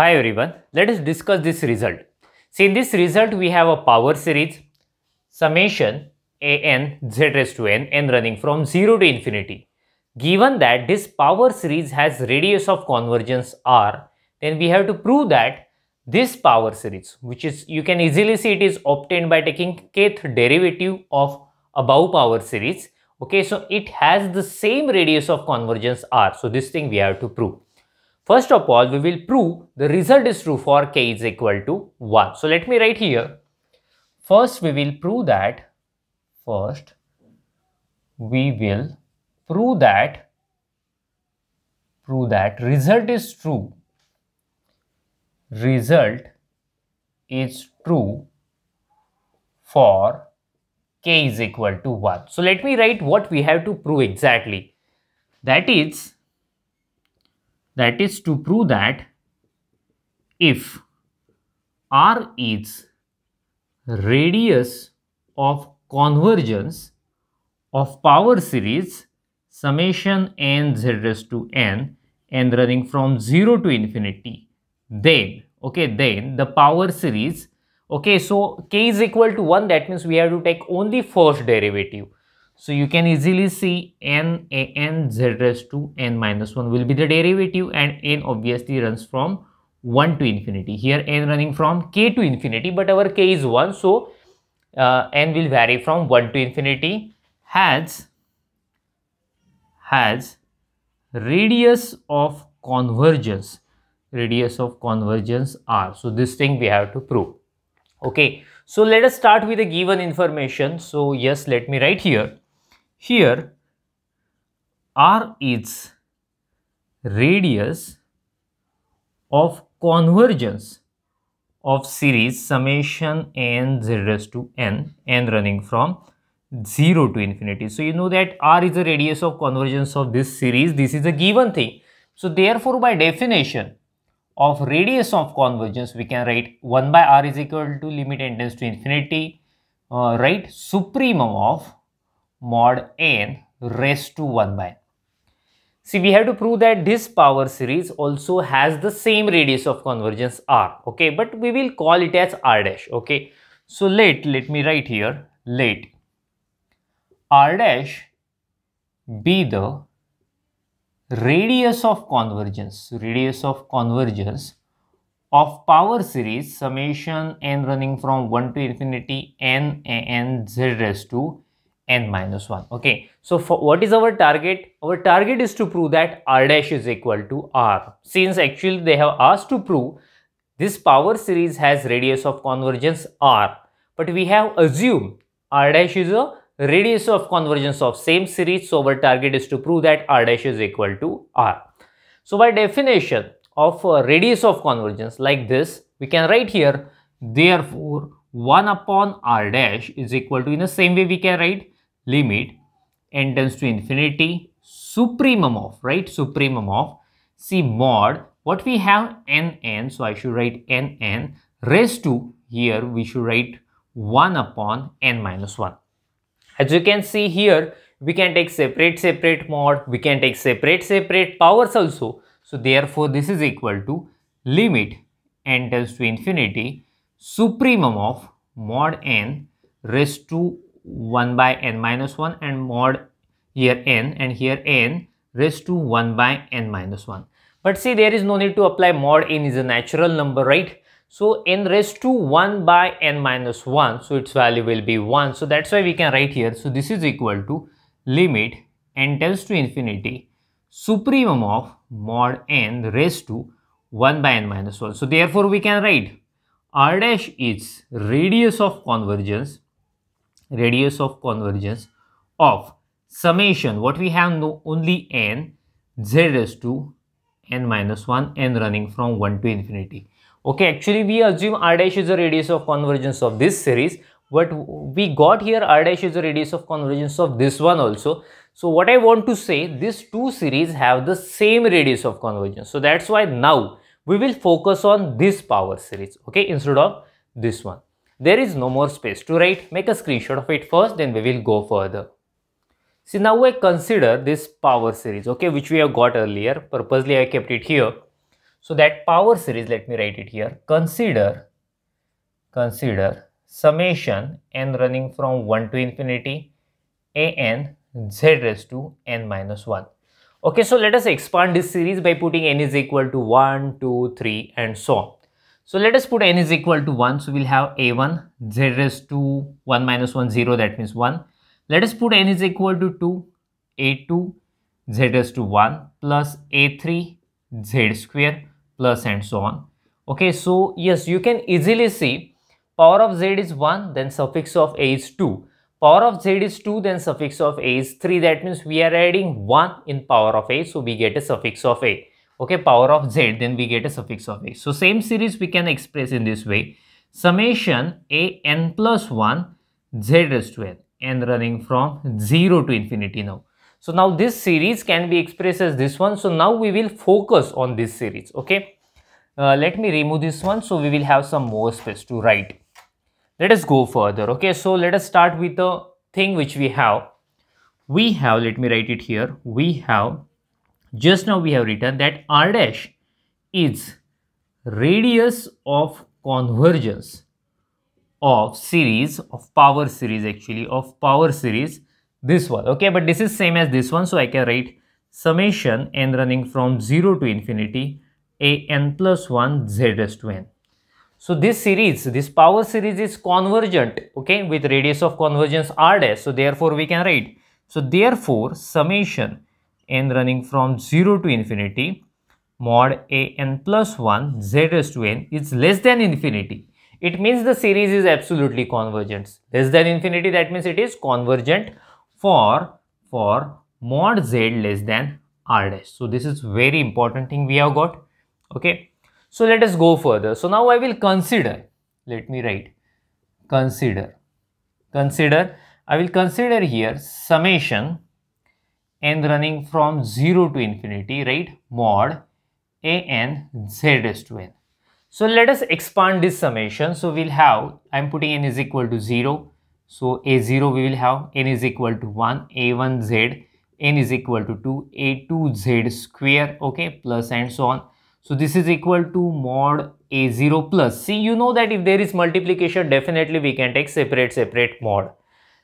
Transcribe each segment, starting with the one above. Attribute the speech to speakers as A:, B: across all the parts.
A: Hi everyone, let us discuss this result. See in this result we have a power series summation a n z raised to n n running from 0 to infinity. Given that this power series has radius of convergence r then we have to prove that this power series which is you can easily see it is obtained by taking kth derivative of above power series okay so it has the same radius of convergence r so this thing we have to prove First of all, we will prove the result is true for k is equal to 1. So let me write here. First, we will prove that, first, we will prove that, prove that result is true, result is true for k is equal to 1. So let me write what we have to prove exactly. That is, that is to prove that if R is radius of convergence of power series summation n z raised to n and running from 0 to infinity then okay then the power series okay so k is equal to 1 that means we have to take only first derivative so you can easily see n a n z raised to n minus 1 will be the derivative and n obviously runs from 1 to infinity. Here n running from k to infinity but our k is 1 so uh, n will vary from 1 to infinity has has radius of convergence radius of convergence r. So this thing we have to prove. Okay. So let us start with the given information. So yes, let me write here. Here r is radius of convergence of series summation n z raised to n, n running from 0 to infinity. So, you know that r is the radius of convergence of this series. This is a given thing. So, therefore, by definition of radius of convergence, we can write 1 by r is equal to limit n tends to infinity, uh, right, supremum of mod n raised to 1 by n. See, we have to prove that this power series also has the same radius of convergence r, okay, but we will call it as r dash, okay. So, let, let me write here, let r dash be the radius of convergence, radius of convergence of power series summation n running from 1 to infinity n a n z raised to n minus 1 okay so for what is our target our target is to prove that r dash is equal to r since actually they have asked to prove this power series has radius of convergence r but we have assumed r dash is a radius of convergence of same series so our target is to prove that r dash is equal to r so by definition of radius of convergence like this we can write here therefore 1 upon r dash is equal to in the same way we can write limit n tends to infinity supremum of right supremum of c mod what we have n n so I should write n n raised to here we should write 1 upon n minus 1 as you can see here we can take separate separate mod we can take separate separate powers also so therefore this is equal to limit n tends to infinity supremum of mod n raised to 1 by n minus 1 and mod here n and here n raised to 1 by n minus 1. But see there is no need to apply mod n is a natural number right. So n raised to 1 by n minus 1 so its value will be 1. So that's why we can write here so this is equal to limit n tends to infinity supremum of mod n raised to 1 by n minus 1. So therefore we can write r dash is radius of convergence radius of convergence of summation what we have no only n z is to n minus 1 n running from 1 to infinity okay actually we assume r dash is the radius of convergence of this series but we got here r dash is the radius of convergence of this one also so what i want to say these two series have the same radius of convergence so that's why now we will focus on this power series okay instead of this one there is no more space to write. Make a screenshot of it first, then we will go further. See now we consider this power series, okay, which we have got earlier. Purposely I kept it here. So that power series, let me write it here. Consider, consider summation n running from 1 to infinity a n z raised to n minus 1. Okay, so let us expand this series by putting n is equal to 1, 2, 3 and so on. So let us put n is equal to 1. So we'll have a1, z is to 1 minus 1, 0, that means 1. Let us put n is equal to 2, a2, z is to 1 plus a3, z square plus and so on. Okay, so yes, you can easily see power of z is 1, then suffix of a is 2. Power of z is 2, then suffix of a is 3. That means we are adding 1 in power of a, so we get a suffix of a okay power of z then we get a suffix of a so same series we can express in this way summation a n plus 1 z raised to n n running from 0 to infinity now so now this series can be expressed as this one so now we will focus on this series okay uh, let me remove this one so we will have some more space to write let us go further okay so let us start with the thing which we have we have let me write it here we have just now we have written that r dash is radius of convergence of series of power series actually of power series this one okay but this is same as this one so I can write summation n running from 0 to infinity a n plus 1 z to n. So this series this power series is convergent okay with radius of convergence r dash so therefore we can write so therefore summation n running from 0 to infinity mod a n plus 1 z raised to n is less than infinity it means the series is absolutely convergent less than infinity that means it is convergent for for mod z less than r dash so this is very important thing we have got okay so let us go further so now i will consider let me write consider consider i will consider here summation n running from 0 to infinity, right? Mod a n z raised to n. So let us expand this summation. So we'll have, I'm putting n is equal to 0. So a0 we will have n is equal to 1, a1 z, n is equal to 2, a2 z square, okay, plus and so on. So this is equal to mod a0 plus. See, you know that if there is multiplication, definitely we can take separate, separate mod.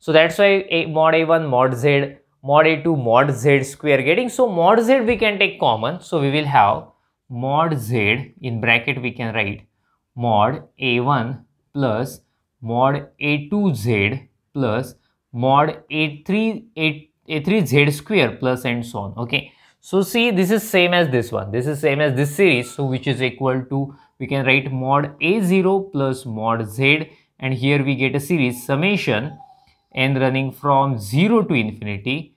A: So that's why a, mod a1, mod z, mod a two mod z square getting. So mod z we can take common. So we will have mod z in bracket we can write mod a1 plus mod a2z plus mod a3 a, a3z square plus and so on. Okay. So see this is same as this one. This is same as this series. So which is equal to we can write mod a0 plus mod z and here we get a series summation n running from 0 to infinity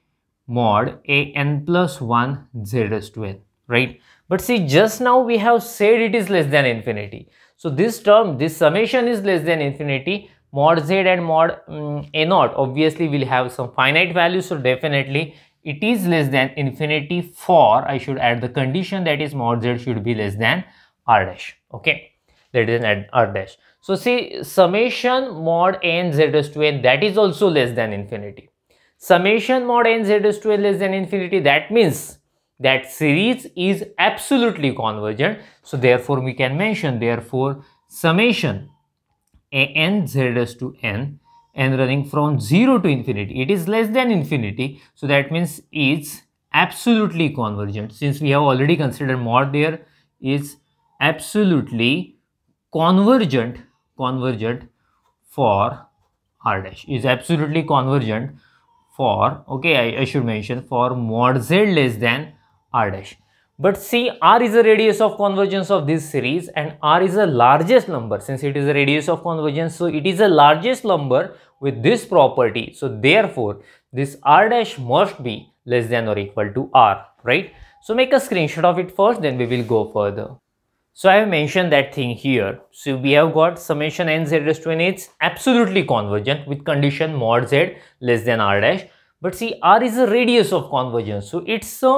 A: mod a n plus 1 z raised to n, right? But see, just now we have said it is less than infinity. So this term, this summation is less than infinity mod z and mod um, a naught obviously will have some finite value. So definitely it is less than infinity for, I should add the condition that is mod z should be less than r dash, okay? That is an r dash. So see summation mod n z to n that is also less than infinity. Summation mod n z to n less than infinity that means that series is absolutely convergent. So therefore we can mention therefore summation a n z raised to n and running from 0 to infinity it is less than infinity so that means it's absolutely convergent since we have already considered mod there is absolutely convergent convergent for r dash is absolutely convergent for okay I, I should mention for mod z less than r dash but see r is the radius of convergence of this series and r is the largest number since it is the radius of convergence so it is the largest number with this property so therefore this r dash must be less than or equal to r right so make a screenshot of it first then we will go further so I have mentioned that thing here. So we have got summation n z raised to n it's absolutely convergent with condition mod z less than r dash. But see r is a radius of convergence. So it's a,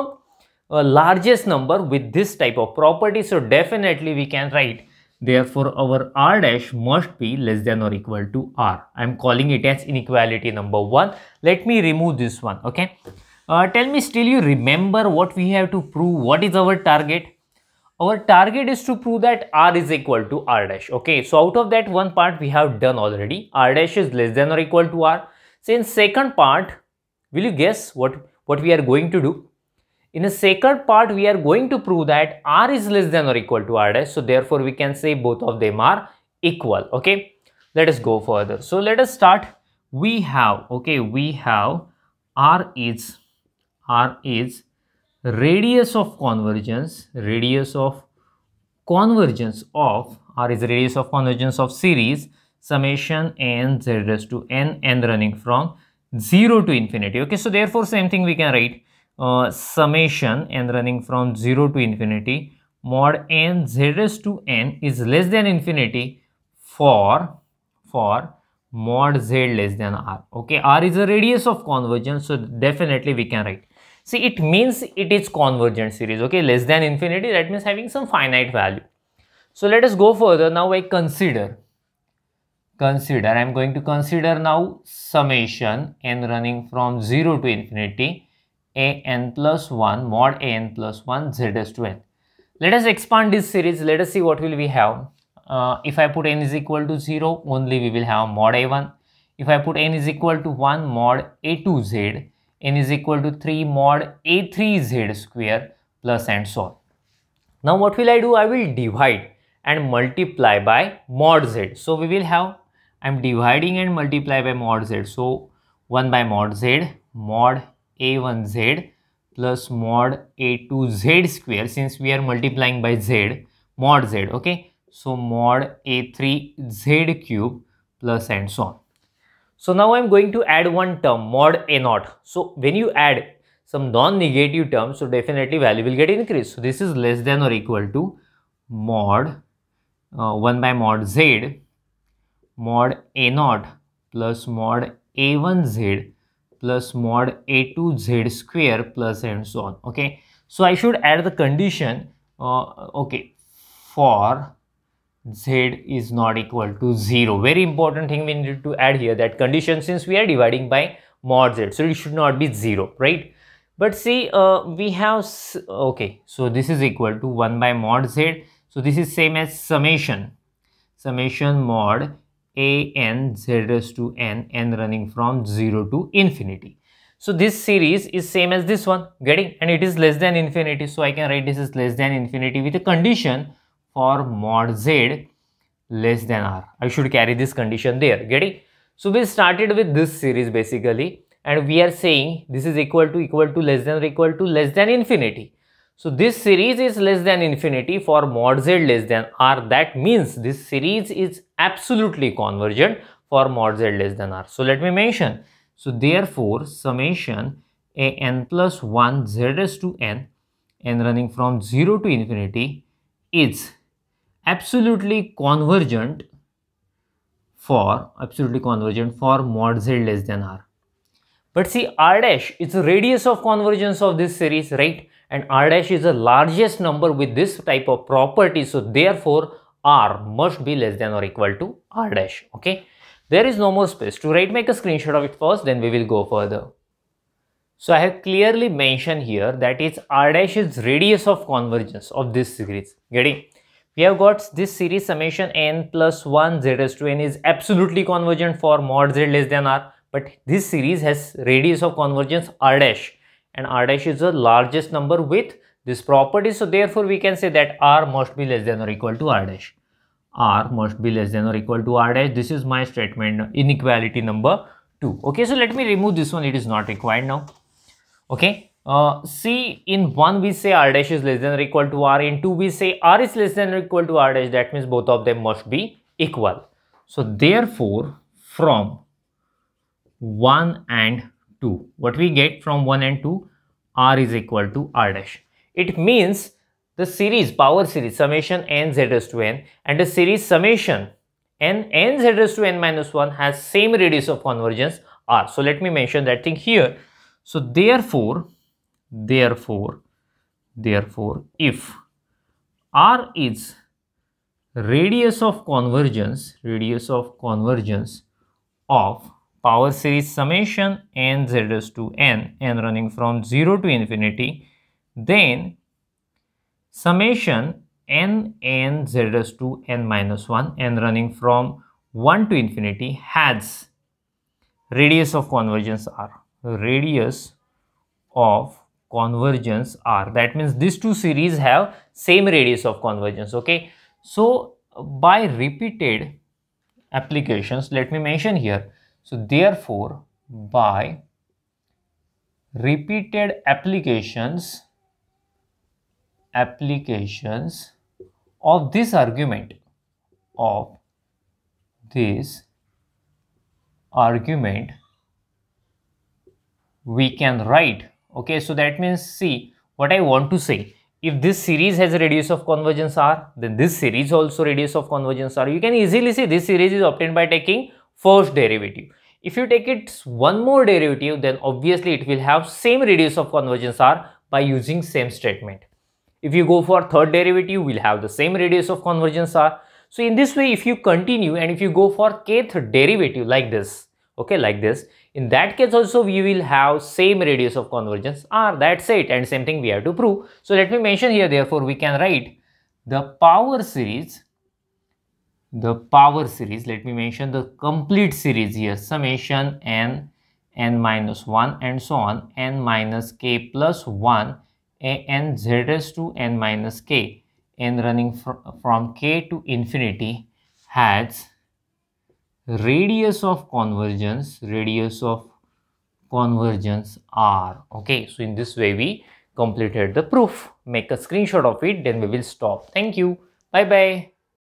A: largest number with this type of property. So definitely we can write therefore our r dash must be less than or equal to r. I am calling it as inequality number 1. Let me remove this one okay. Uh, tell me still you remember what we have to prove what is our target our target is to prove that r is equal to r dash okay so out of that one part we have done already r dash is less than or equal to r so in second part will you guess what what we are going to do in the second part we are going to prove that r is less than or equal to r dash so therefore we can say both of them are equal okay let us go further so let us start we have okay we have r is r is radius of convergence, radius of convergence of r is radius of convergence of series summation n z raised to n n running from 0 to infinity. Okay, so therefore same thing we can write uh, summation n running from 0 to infinity mod n z raised to n is less than infinity for for mod z less than r. Okay, r is the radius of convergence, so definitely we can write See, it means it is convergent series, okay, less than infinity, that means having some finite value. So let us go further. Now I consider, consider, I'm going to consider now summation n running from 0 to infinity, a n plus 1 mod a n plus 1 zs to n. Let us expand this series. Let us see what will we have. Uh, if I put n is equal to 0, only we will have mod a1. If I put n is equal to 1 mod a2z, n is equal to 3 mod a3z square plus and so on. Now what will I do? I will divide and multiply by mod z. So we will have, I am dividing and multiply by mod z. So 1 by mod z mod a1z plus mod a2z square since we are multiplying by z mod z okay so mod a3z cube plus and so on so now I'm going to add one term mod a naught. So when you add some non-negative term, so definitely value will get increased. So this is less than or equal to mod uh, 1 by mod z mod a naught plus mod a1z plus mod a2z square plus and so on. Okay. So I should add the condition uh, okay for z is not equal to 0. Very important thing we need to add here that condition since we are dividing by mod z. So it should not be 0, right? But see, uh, we have, okay, so this is equal to 1 by mod z. So this is same as summation, summation mod a n z raised to n, n running from 0 to infinity. So this series is same as this one, getting, and it is less than infinity. So I can write this is less than infinity with a condition for mod z less than r. I should carry this condition there. Getting? So we started with this series basically and we are saying this is equal to equal to less than or equal to less than infinity. So this series is less than infinity for mod z less than r. That means this series is absolutely convergent for mod z less than r. So let me mention. So therefore summation a n plus 1 z raised to n n running from 0 to infinity is absolutely convergent for absolutely convergent for mod z less than r. But see r dash is the radius of convergence of this series right and r dash is the largest number with this type of property so therefore r must be less than or equal to r dash okay. There is no more space to write make a screenshot of it first then we will go further. So I have clearly mentioned here that it's r dash is radius of convergence of this series getting we have got this series summation n plus 1 z raised to n is absolutely convergent for mod z less than r but this series has radius of convergence r dash and r dash is the largest number with this property so therefore we can say that r must be less than or equal to r dash r must be less than or equal to r dash this is my statement inequality number 2 okay so let me remove this one it is not required now okay uh, see in 1 we say r dash is less than or equal to r in 2 we say r is less than or equal to r dash that means both of them must be equal so therefore from 1 and 2 what we get from 1 and 2 r is equal to r dash it means the series power series summation n z raised to n and the series summation n n z raised to n minus 1 has same radius of convergence r so let me mention that thing here so therefore therefore therefore if r is radius of convergence radius of convergence of power series summation n raised to n n running from 0 to infinity then summation n raised to n minus 1 n running from 1 to infinity has radius of convergence r radius of convergence r that means these two series have same radius of convergence okay so by repeated applications let me mention here so therefore by repeated applications applications of this argument of this argument we can write okay so that means see what i want to say if this series has a radius of convergence r then this series also radius of convergence r you can easily see this series is obtained by taking first derivative if you take its one more derivative then obviously it will have same radius of convergence r by using same statement if you go for third derivative we'll have the same radius of convergence r so in this way if you continue and if you go for kth derivative like this okay like this in that case also we will have same radius of convergence r that's it and same thing we have to prove. So let me mention here therefore we can write the power series the power series let me mention the complete series here summation n n minus 1 and so on n minus k plus 1 a n z to n minus k n running fr from k to infinity has radius of convergence radius of convergence r okay so in this way we completed the proof make a screenshot of it then we will stop thank you bye bye